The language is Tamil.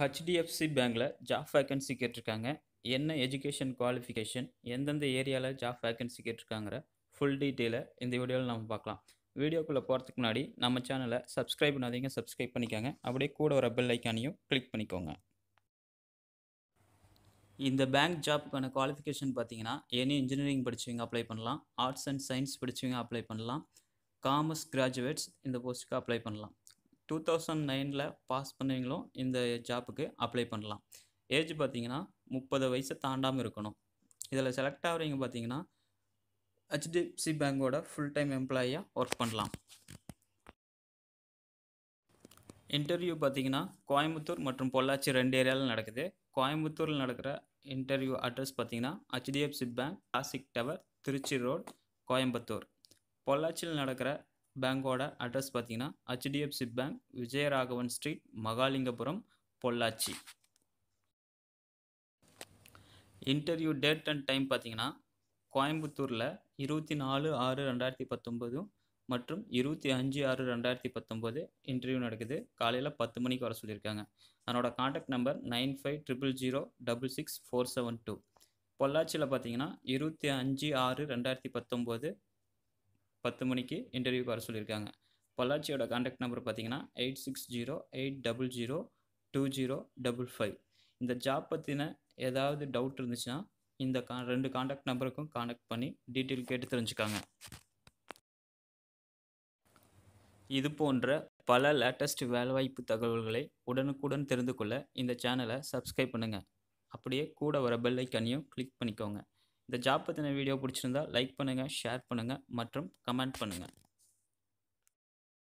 ஹெச்டிஎஃப்சி பேங்க்கில் ஜாப் வேகன்சி கேட்டிருக்காங்க என்ன எஜுகேஷன் குவாலிஃபிகேஷன் எந்தெந்த ஏரியாவில் ஜாப் வேக்கன்சி கேட்டிருக்காங்கிற ஃபுல் டீட்டெயிலை இந்த வீடியோவில் நம்ம பார்க்கலாம் வீடியோக்குள்ளே போகிறதுக்கு முன்னாடி நம்ம சேனலை சப்ஸ்கிரைப் பண்ணாதீங்க சப்ஸ்கிரைப் பண்ணிக்கோங்க அப்படியே கூட ஒரு பெல் ஐக்கானையும் கிளிக் பண்ணிக்கோங்க இந்த பேங்க் ஜாப்புக்கான குவாலிஃபிகேஷன் பார்த்தீங்கன்னா எனி இன்ஜினியரிங் படிச்சவங்க அப்ளை பண்ணலாம் ஆர்ட்ஸ் அண்ட் சயின்ஸ் படிச்சவங்க அப்ளை பண்ணலாம் காமர்ஸ் கிராஜுவேட்ஸ் இந்த போஸ்ட்டுக்கு அப்ளை பண்ணலாம் டூ தௌசண்ட் நைனில் பாஸ் பண்ணீங்களோ இந்த ஜாப்புக்கு அப்ளை பண்ணலாம் ஏஜ் பார்த்தீங்கன்னா முப்பது வயசை தாண்டாமல் இருக்கணும் இதில் செலக்ட் ஆகிறீங்க பார்த்தீங்கன்னா ஹெச்டிஎஃப்சி பேங்கோட ஃபுல் டைம் எம்ப்ளாயியாக ஒர்க் பண்ணலாம் இன்டர்வியூ பார்த்தீங்கன்னா கோயம்புத்தூர் மற்றும் பொள்ளாச்சி ரெண்டு ஏரியாவில் நடக்குது கோயம்புத்தூரில் நடக்கிற இன்டர்வியூ அட்ரஸ் பார்த்தீங்கன்னா HDFC bank classic tower Tiruchi road Coimbatore பொள்ளாச்சியில் நடக்கிற பேங்கோட அட்ரஸ் பார்த்தீங்கன்னா HDFC bank Vijayaraghavan street Mahalingapuram Pollachi interview date and time பார்த்தீங்கன்னா கோயம்புத்தூரில் இருபத்தி நாலு ஆறு ரெண்டாயிரத்தி பத்தொம்பது மற்றும் இருபத்தி அஞ்சு ஆறு ரெண்டாயிரத்தி பத்தொம்போது இன்டர்வியூ நடக்குது காலையில் பத்து மணிக்கு வர சொல்லியிருக்காங்க என்னோட contact number nine five triple zero double six four seven two பொள்ளாச்சியில் பார்த்தீங்கன்னா இருபத்தி அஞ்சு ஆறு ரெண்டாயிரத்தி பத்தொம்போது பத்து மணிக்கு இன்டர்வியூக்கு வர சொல்லியிருக்காங்க பொள்ளாச்சியோட கான்டாக்ட் நம்பர் பார்த்தீங்கன்னா eight six zero eight double zero two zero double five இந்த ஜாப் பற்றின ஏதாவது டவுட் இருந்துச்சுன்னா இந்த கா ரெண்டு காண்டாக்ட் நம்பருக்கும் காண்டாக்ட் பண்ணி டீட்டெயில் கேட்டு தெரிஞ்சுக்காங்க இது போன்ற பல லேட்டஸ்ட் வேலைவாய்ப்பு தகவல்களை உடனுக்குடன் தெரிந்து கொள்ள இந்த சேனலை சப்ஸ்கிரைப் பண்ணுங்கள் அப்படியே கூட வர பெல் ஐக்கனையும் கிளிக் பண்ணிக்கோங்க இந்த ஜாப் பற்றின வீடியோ பிடிச்சிருந்தா லைக் பண்ணுங்கள் ஷேர் பண்ணுங்கள் மற்றும் கமெண்ட் பண்ணுங்கள்